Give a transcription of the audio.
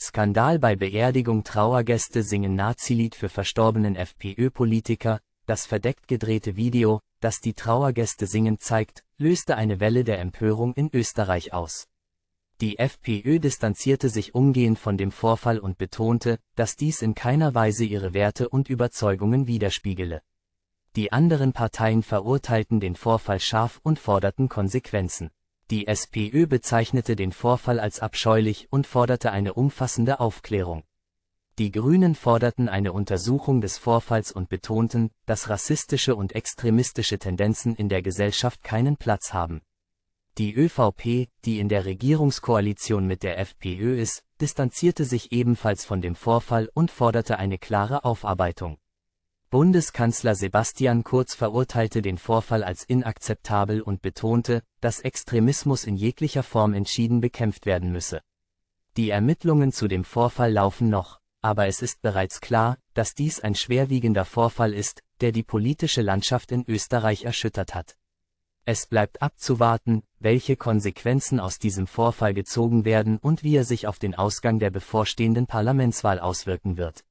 Skandal bei Beerdigung Trauergäste singen Nazilied für verstorbenen FPÖ-Politiker, das verdeckt gedrehte Video, das die Trauergäste singen zeigt, löste eine Welle der Empörung in Österreich aus. Die FPÖ distanzierte sich umgehend von dem Vorfall und betonte, dass dies in keiner Weise ihre Werte und Überzeugungen widerspiegele. Die anderen Parteien verurteilten den Vorfall scharf und forderten Konsequenzen. Die SPÖ bezeichnete den Vorfall als abscheulich und forderte eine umfassende Aufklärung. Die Grünen forderten eine Untersuchung des Vorfalls und betonten, dass rassistische und extremistische Tendenzen in der Gesellschaft keinen Platz haben. Die ÖVP, die in der Regierungskoalition mit der FPÖ ist, distanzierte sich ebenfalls von dem Vorfall und forderte eine klare Aufarbeitung. Bundeskanzler Sebastian Kurz verurteilte den Vorfall als inakzeptabel und betonte, dass Extremismus in jeglicher Form entschieden bekämpft werden müsse. Die Ermittlungen zu dem Vorfall laufen noch, aber es ist bereits klar, dass dies ein schwerwiegender Vorfall ist, der die politische Landschaft in Österreich erschüttert hat. Es bleibt abzuwarten, welche Konsequenzen aus diesem Vorfall gezogen werden und wie er sich auf den Ausgang der bevorstehenden Parlamentswahl auswirken wird.